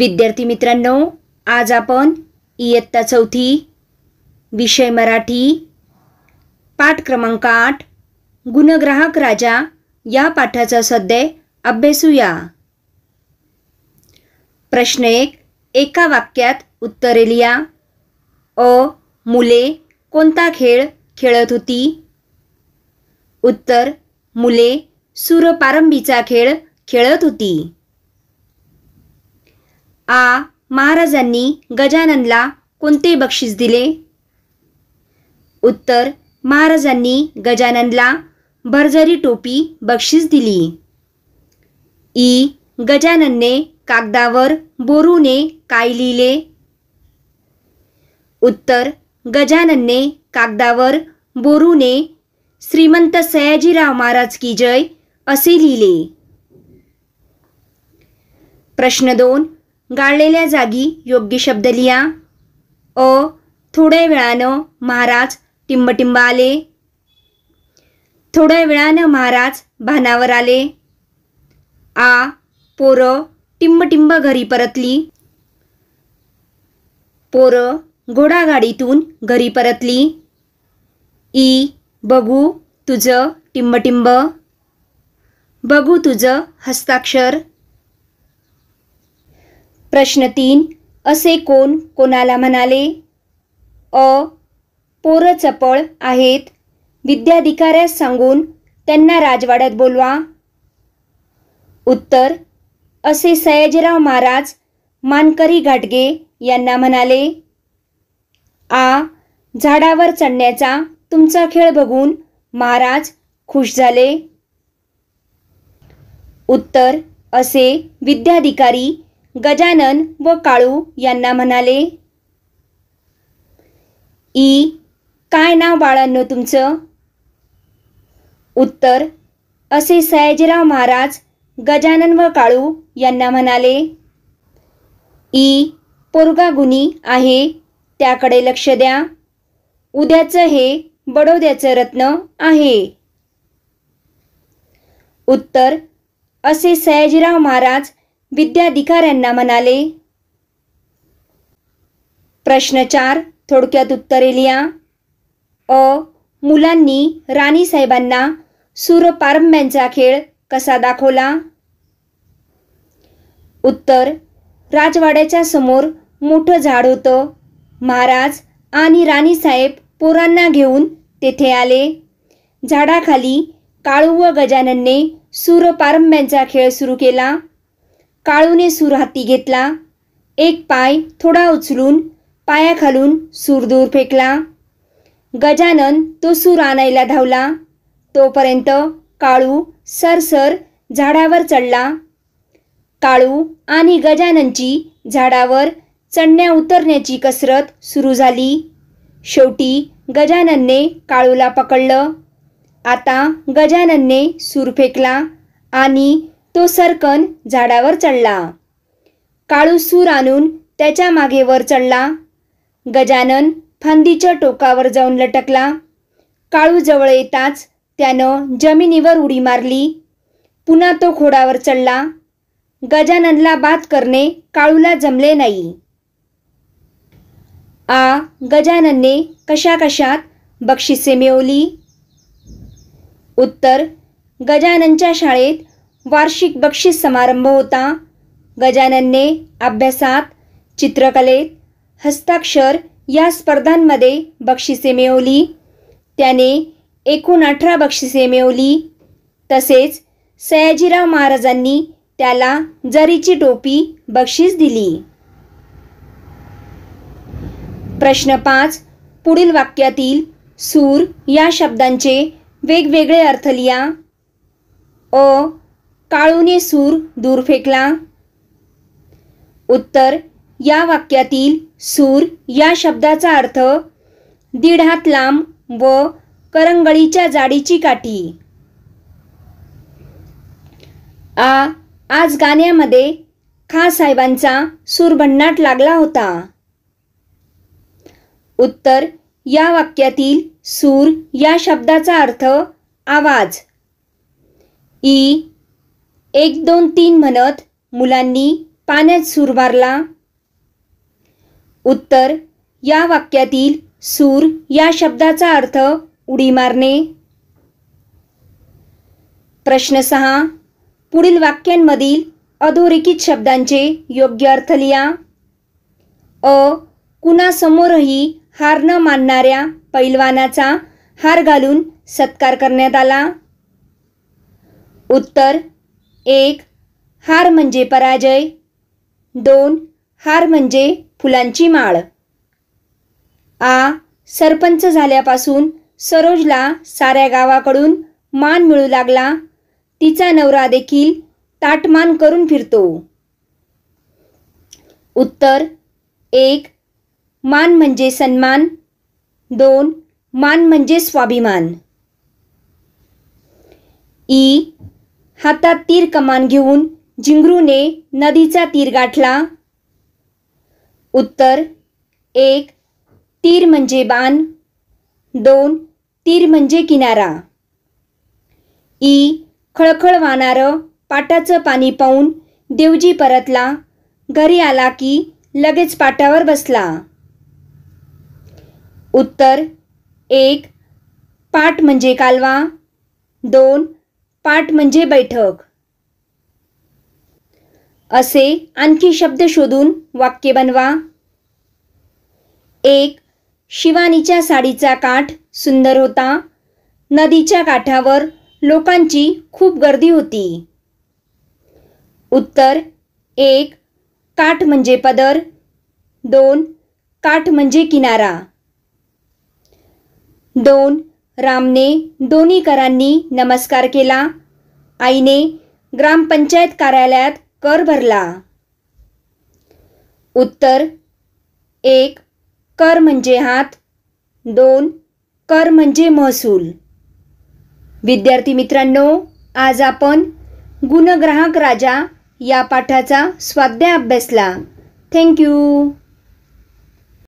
विद्यार्थी मित्रांनो आज आपण इयत्ता चौथी विषय मराठी पाठ क्रमांक आठ गुणग्राहक राजा या पाठाचा सध्या अभ्यासूया प्रश्न एक एका वाक्यात उत्तरेलिया, लिया अ मुले कोणता खेळ खेळत होती उत्तर मुले सुरपारंबीचा खेळ खेळत होती आ महाराजांनी गजाननला कोणते बक्षीस दिले उत्तर महाराजांनी गजाननला भरझरी टोपी बक्षीस दिली ई गजाननने कागदावर बोरूने काय लिहिले उत्तर गजाननने कागदावर बोरूने श्रीमंत सयाजीराव महाराज की जय असे लिहिले प्रश्न दोन गाळलेल्या जागी योग्य शब्द लिहा अ थोड्या वेळानं महाराज टिंबटिंब आले थोड्या वेळानं महाराज भानावर आले आ पोरं टिंबटिंब घरी परतली पोरं घोडागाडीतून घरी परतली ई बघू तुझं टिंबटिंब बघू तुझं हस्ताक्षर प्रश्न तीन असे कोण कोणाला म्हणाले अ पोर चपळ आहेत विद्याधिकाऱ्यास सांगून त्यांना राजवाड्यात बोलवा उत्तर असे सयाजीराव महाराज मानकरी घाटगे यांना म्हणाले आ झाडावर चढण्याचा तुमचा खेळ बघून महाराज खुश झाले उत्तर असे विद्याधिकारी गजानन व काळू यांना म्हणाले ई काय नाव बाळांनो तुमचं उत्तर असे सयाजीराव महाराज गजानन व काळू यांना म्हणाले ई पोरगा आहे त्याकडे लक्ष द्या उद्याचं हे बडोद्याचं रत्न आहे उत्तर असे सयाजीराव महाराज विद्याधिकाऱ्यांना म्हणाले प्रश्न चार थोडक्यात उत्तरे लिहा अ मुलांनी राणीसाहेबांना सूरपारंब्यांचा खेळ कसा दाखवला उत्तर राजवाड्याच्या समोर मोठं झाड होतं महाराज आणि राणीसाहेब पोरांना घेऊन तेथे आले झाडाखाली काळू व गजाननने सूरपारंब्यांचा खेळ सुरू केला काळूने सूर हाती घेतला एक पाय थोडा उचलून पायाखालून सूर दूर फेकला गजानन तो सूर आणायला धावला तोपर्यंत काळू सरसर झाडावर चढला काळू आणि गजाननची झाडावर चढण्या उतरण्याची कसरत सुरू झाली शेवटी गजाननने काळूला पकडलं आता गजाननने सूर फेकला आणि तो सरकन झाडावर चढला काळू सूर आणून त्याच्या मागे वर चढला गजानन फांदीच्या टोकावर जाऊन लटकला काळू जवळ येताच त्यानं जमिनीवर उडी मारली पुन्हा तो खोडावर चढला गजाननला बात करणे काळूला जमले नाही आ गजाननने कशा कशात बक्षिसे मिळवली उत्तर गजाननच्या शाळेत वार्षिक बक्षीस समारंभ होता गजाननने अभ्यासात चित्रकलेत हस्ताक्षर या स्पर्धांमध्ये बक्षिसे मिळवली त्याने एकूण अठरा बक्षिसे मिळवली तसेच सयाजीराव महाराजांनी त्याला जरीची टोपी बक्षीस दिली प्रश्न पाच पुढील वाक्यातील सूर या शब्दांचे वेगवेगळे अर्थ लिया अ काळूने सूर दूर फेकला उत्तर या वाक्यातील सूर या शब्दाचा अर्थ दीड हात लांब व करंगळीच्या जाडीची काठी आ आज गाण्यामध्ये खा साहेबांचा सूर भन्नाट लागला होता उत्तर या वाक्यातील सूर या शब्दाचा अर्थ आवाज ई एक दोन तीन म्हणत मुलांनी पाण्यात सूर मारला उत्तर या वाक्यातील सूर या शब्दाचा अर्थ उडी मारणे प्रश्न सहा पुढील वाक्यांमधील अधोरेखित शब्दांचे योग्य अर्थ लिहा अ कुणासमोरही हार न मानणाऱ्या पैलवानाचा हार घालून सत्कार करण्यात आला उत्तर एक हार म्हणजे पराजय दोन हार म्हणजे फुलांची माळ आ सरपंच झाल्यापासून सरोजला साऱ्या गावाकडून मान मिळू लागला तिचा नवरा देखील ताटमान करून फिरतो उत्तर एक मान म्हणजे सन्मान दोन मान म्हणजे स्वाभिमान ई हातात तीर कमान घेऊन जिंगरूने नदीचा तीर गाठला उत्तर एक तीर म्हणजे बाण दोन तीर म्हणजे किनारा ई खळखळ वाहणारं पाटाचं पाणी पाहून देवजी परतला घरी आला की लगेच पाटावर बसला उत्तर एक पाट म्हणजे कालवा दोन पाठ म्हणजे बैठक असे आणखी शब्द शोधून वाक्य बनवा एक शिवानीच्या साडीचा काठ सुंदर होता नदीच्या काठावर लोकांची खूप गर्दी होती उत्तर एक काठ म्हणजे पदर दोन काठ म्हणजे किनारा दोन रामने दोन्हीकरांनी नमस्कार केला आईने ग्रामपंचायत कार्यालयात कर भरला उत्तर एक कर म्हणजे हात दोन कर म्हणजे महसूल विद्यार्थी मित्रांनो आज आपण गुणग्राहक राजा या पाठाचा स्वाध्याय अभ्यासला थँक्यू